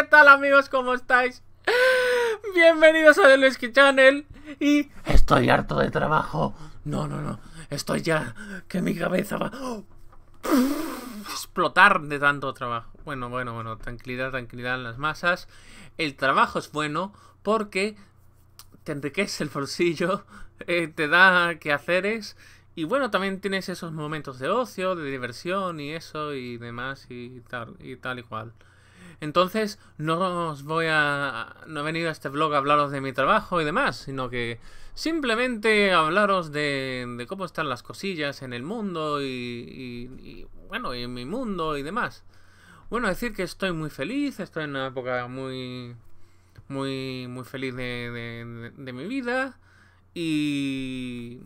¿qué tal amigos? ¿Cómo estáis? Bienvenidos a The Luiski Channel y estoy harto de trabajo. No, no, no, estoy ya que mi cabeza va explotar de tanto trabajo. Bueno, bueno, bueno, tranquilidad, tranquilidad en las masas. El trabajo es bueno porque te enriquece el bolsillo, eh, te da que haceres y bueno, también tienes esos momentos de ocio, de diversión y eso y demás y tal y, tal y cual. Entonces, no os voy a. No he venido a este vlog a hablaros de mi trabajo y demás, sino que simplemente hablaros de, cómo están las cosillas en el mundo y, Bueno, en mi mundo y demás. Bueno, decir que estoy muy feliz, estoy en una época muy. Muy, muy feliz de, mi vida. Y.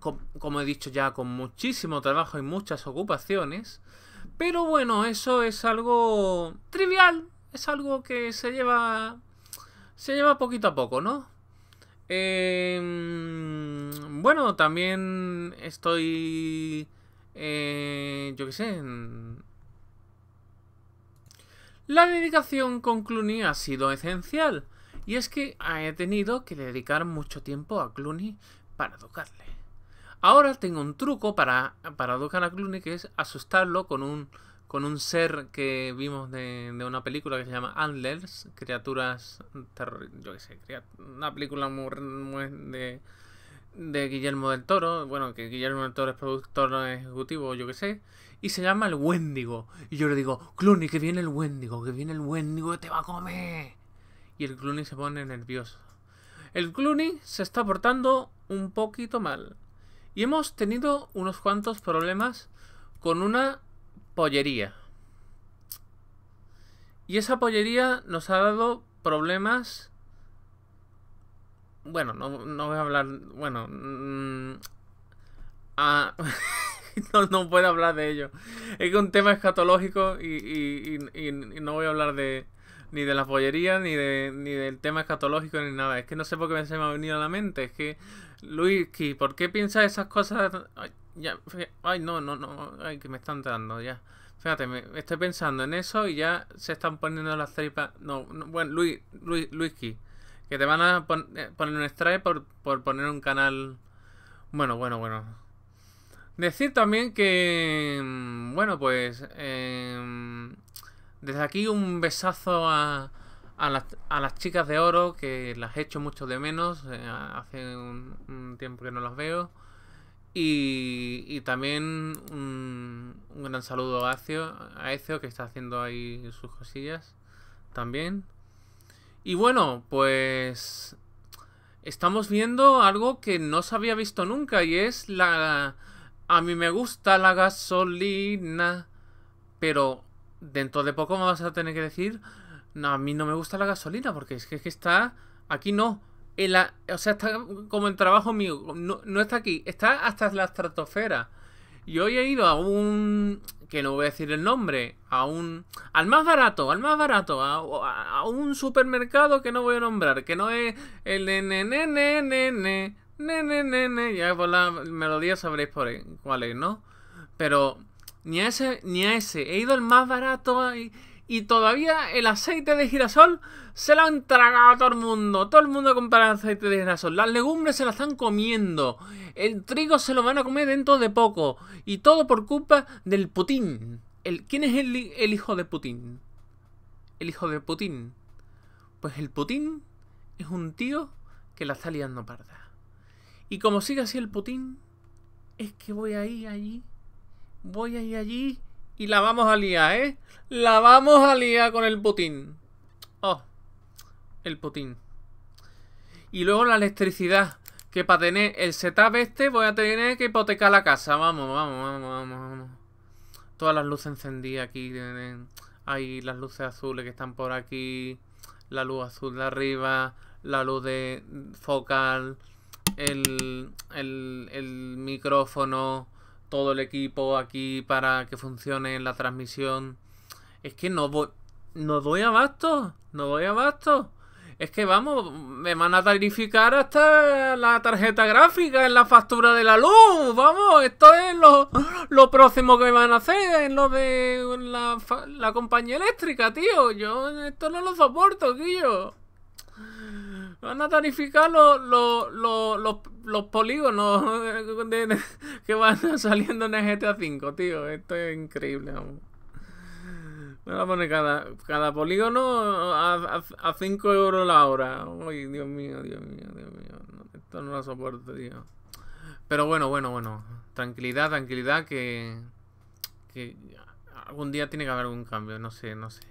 como he dicho ya, con muchísimo trabajo y muchas ocupaciones. Pero bueno, eso es algo trivial, es algo que se lleva, se lleva poquito a poco, ¿no? Em, bueno, también estoy, eh, yo qué sé, La dedicación con Clooney ha sido esencial, y es que he tenido que dedicar mucho tiempo a Clooney para educarle. Ahora tengo un truco para, para a Clooney que es asustarlo con un, con un ser que vimos de, una película que se llama Antlers, criaturas yo qué sé, una película muy, de, Guillermo del Toro, bueno, que Guillermo del Toro es productor ejecutivo, yo qué sé, y se llama el Wendigo. Y yo le digo, Clooney, que viene el Wendigo, que viene el Wendigo te va a comer. Y el Clooney se pone nervioso. El Clooney se está portando un poquito mal. Y hemos tenido unos cuantos problemas con una pollería. Y esa pollería nos ha dado problemas... Bueno, no, no voy a hablar... Bueno... Mm, ah, no, no puedo hablar de ello. Es que un tema escatológico y, no voy a hablar de ni de la pollería, ni, de, ni del tema escatológico, ni nada. Es que no sé por qué se me ha venido a la mente. Es que Luiski, ¿por qué piensas esas cosas? Ay, no, no, no, ay, que me están dando ya. Fíjate, me estoy pensando en eso y ya se están poniendo las tripas. No, bueno, Luis, Luis, que te van a eh, poner un strike por, por poner un canal. Bueno, bueno, bueno. Decir también que. Mm, bueno, pues. Em, desde aquí un besazo a a las, chicas de oro, que las echo mucho de menos, eh, hace un, tiempo que no las veo. Y, también un, gran saludo a Ezio, a que está haciendo ahí sus cosillas también. Y bueno, pues estamos viendo algo que no se había visto nunca y es la... A mí me gusta la gasolina, pero dentro de poco me vas a tener que decir no, a mí no me gusta la gasolina porque es que, que está... Aquí no. o sea, está como el trabajo mío. No, está aquí. Está hasta la estratosfera. Y hoy he ido a un... Que no voy a decir el nombre. A un... Al más barato, al más barato. A, un supermercado que no voy a nombrar. Que no es el... Nene, nene, nene, nene, nene. Ya por la melodía sabréis por cuál es, ¿no? Pero... Ni a ese, ni a ese. He ido al más barato ahí y todavía el aceite de girasol se lo han tragado a todo el mundo. Todo el mundo compra aceite de girasol. Las legumbres se las están comiendo. El trigo se lo van a comer dentro de poco. Y todo por culpa del Putin. El, ¿Quién es el, hijo de Putin? El hijo de Putin. Pues el Putin es un tío que la está liando parda. Y como sigue así el Putin, es que voy ahí, allí. Voy ahí, allí y la vamos a liar, ¿eh? La vamos a liar con el Putin. Oh, el Putin. Y luego la electricidad. Que para tener el setup este voy a tener que hipotecar la casa. Vamos, vamos, vamos, vamos. vamos. Todas las luces encendidas aquí. Hay las luces azules que están por aquí. La luz azul de arriba. La luz de focal. El, el, el micrófono todo el equipo aquí para que funcione la transmisión. Es que no voy, no doy abasto, no doy abasto. Es que vamos, me van a tarificar hasta la tarjeta gráfica en la factura de la luz. Vamos, esto es lo, próximo que me van a hacer en lo de la, la compañía eléctrica, tío. Yo esto no lo soporto, tío. Van a tarificar los, los, los, polígonos que van saliendo en el GTA 5, tío. Esto es increíble, Me Van a poner cada, cada polígono a 5 euros la hora. Uy, Dios mío, Dios mío, Dios mío. Esto no lo soporto, tío. Pero bueno, bueno, bueno. Tranquilidad, tranquilidad que... Que algún día tiene que haber algún cambio. No sé, no sé.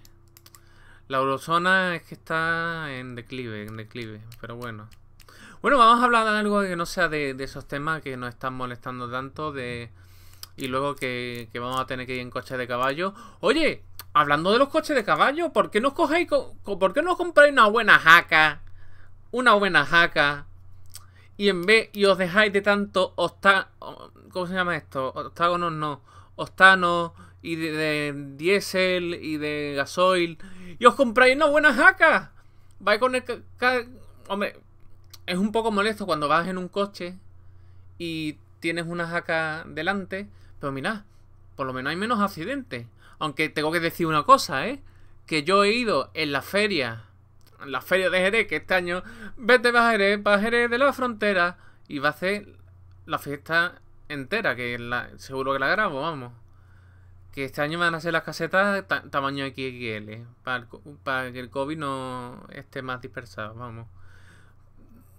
La eurozona es que está en declive, en declive, pero bueno. Bueno, vamos a hablar de algo que no sea de, esos temas que nos están molestando tanto de y luego que, vamos a tener que ir en coches de caballo. Oye, hablando de los coches de caballo, ¿por qué no os cogéis, por qué no compráis una buena jaca? Una buena jaca. Y en vez, y os dejáis de tanto ¿cómo se llama esto? Octágonos no, ostanos y de, de diésel y de gasoil y os compráis una buena jaca. Vais con el... Hombre, es un poco molesto cuando vas en un coche y tienes una jaca delante, pero mira por lo menos hay menos accidentes. Aunque tengo que decir una cosa, ¿eh? Que yo he ido en la feria, en la feria de Jerez, que este año, vete para Jerez, para Jerez de la frontera, y va a hacer la fiesta entera, que seguro que la grabo, vamos que este año van a ser las casetas tamaño XXL, para, que el COVID no esté más dispersado, vamos.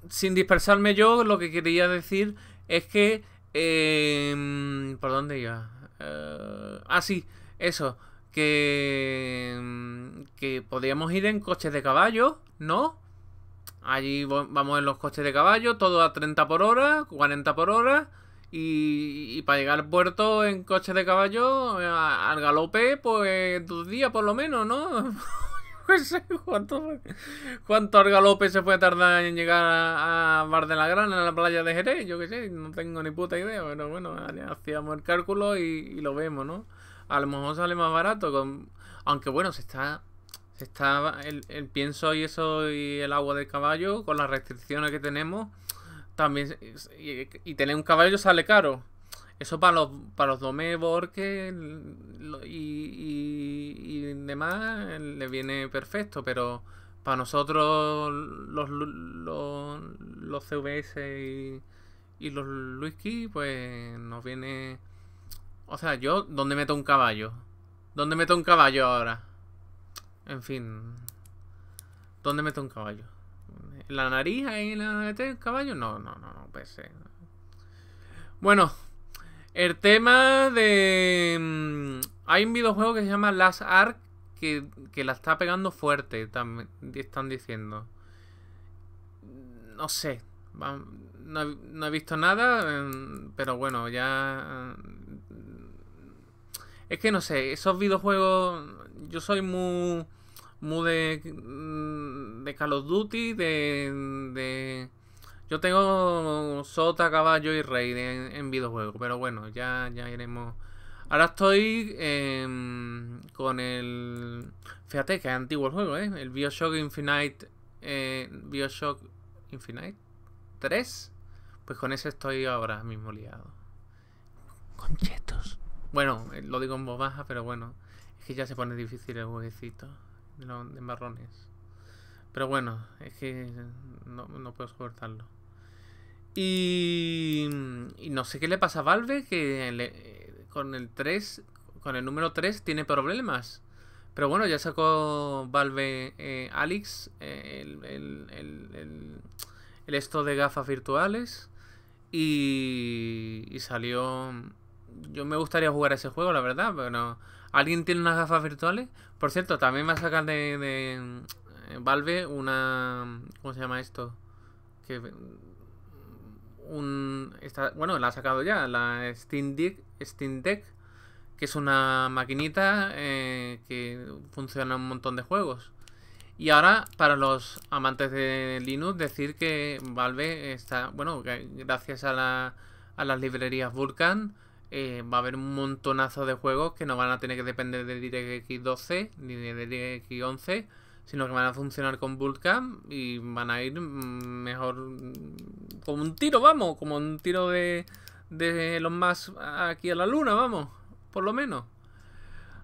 Sin dispersarme yo, lo que quería decir es que... Em, ¿Por dónde iba? Eh, ah, sí, eso. Que, em, que podríamos ir en coches de caballo, ¿no? Allí vamos en los coches de caballo, todo a 30 por hora, 40 por hora. Y, para llegar al puerto en coche de caballo, al galope, pues dos días por lo menos, ¿no? qué sé cuánto, cuánto al galope se puede tardar en llegar a, Bar de la Grana, a la playa de Jerez, yo qué sé, no tengo ni puta idea, pero bueno, hacíamos el cálculo y, lo vemos, ¿no? A lo mejor sale más barato, con, aunque bueno, se está... está el, el pienso y eso y el agua del caballo, con las restricciones que tenemos, también. Y, tener un caballo sale caro. Eso para los, para los y, y, y, demás le viene perfecto, pero para nosotros los, los, CVS y, y los Luiski pues nos viene... O sea, yo, ¿dónde meto un caballo? ¿Dónde meto un caballo ahora? En fin. ¿Dónde meto un caballo? la nariz ahí en la este caballo. No, no, no, no, pensé. Eh. Bueno, el tema de. Mm, hay un videojuego que se llama Last Ark que, que la está pegando fuerte, también, están diciendo. No sé. no he visto nada, em, pero bueno, ya. Mm, es que no sé, esos videojuegos. Yo soy muy Mu mm, de, Call of Duty, de, Yo tengo Sota, Caballo y Rey en videojuego, pero bueno, ya, ya iremos... Ahora estoy em, con el... Fíjate que es antiguo el juego, ¿eh? El Bioshock Infinite... Eh, Bioshock Infinite 3. Pues con ese estoy ahora mismo liado. Conchetos. Bueno, eh, lo digo en voz baja, pero bueno. Es que ya se pone difícil el jueguecito de, marrones. Pero bueno, es que no, no puedo soportarlo. Y, y, no sé qué le pasa a Valve, que eh, con el 3, con el número 3 tiene problemas. Pero bueno, ya sacó Valve eh, Alex eh, el, el, esto de gafas virtuales y, y, salió... Yo me gustaría jugar ese juego, la verdad, pero no, ¿Alguien tiene unas gafas virtuales? Por cierto, también va a sacar de, eh, Valve una... ¿Cómo se llama esto? Que... Un, bueno, la ha sacado ya, la Steam Deck, que es una maquinita eh, que funciona en un montón de juegos. Y ahora, para los amantes de Linux, decir que Valve está, bueno, gracias a, la, a las librerías Vulkan, eh, va a haber un montonazo de juegos que no van a tener que depender de DirectX 12 ni de DirectX 11, sino que van a funcionar con Bootcamp y van a ir mm, mejor mm, como un tiro, vamos, como un tiro de, los más aquí a la luna, vamos, por lo menos.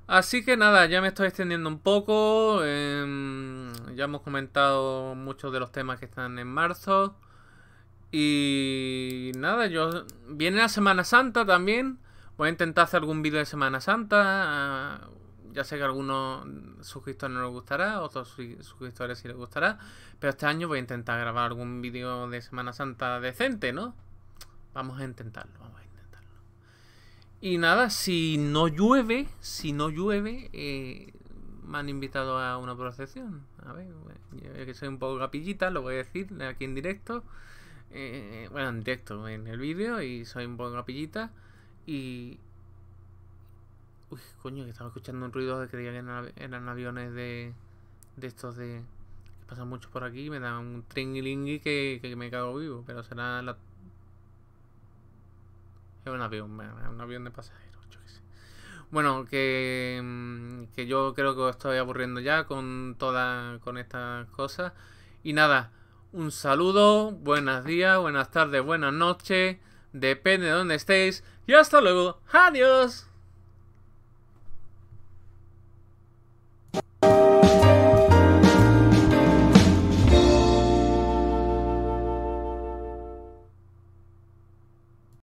Así que nada, ya me estoy extendiendo un poco, em, ya hemos comentado muchos de los temas que están en marzo. Y nada, yo viene la Semana Santa también. Voy a intentar hacer algún vídeo de Semana Santa. Ah, ya sé que a algunos suscriptores no les gustará, otros suscriptores sí les gustará. Pero este año voy a intentar grabar algún vídeo de Semana Santa decente, ¿no? Vamos a intentarlo, vamos a intentarlo. Y nada, si no llueve, si no llueve, eh, me han invitado a una procesión. A ver, yo que soy un poco capillita, lo voy a decir aquí en directo. Eh, bueno, en directo, en el vídeo y soy un poco capillita y... Uy, coño, que estaba escuchando un ruido que creía que eran, aviones de, de estos de... que pasan mucho por aquí, me da un tringilingui que, que me cago vivo, pero será la... Es un avión, es un avión de pasajeros. Bueno, que, mm, que, yo creo que os estoy aburriendo ya con todas con estas cosas. Y nada, un saludo, buenos días, buenas tardes, buenas noches, depende de dónde estéis. Y hasta luego, adiós.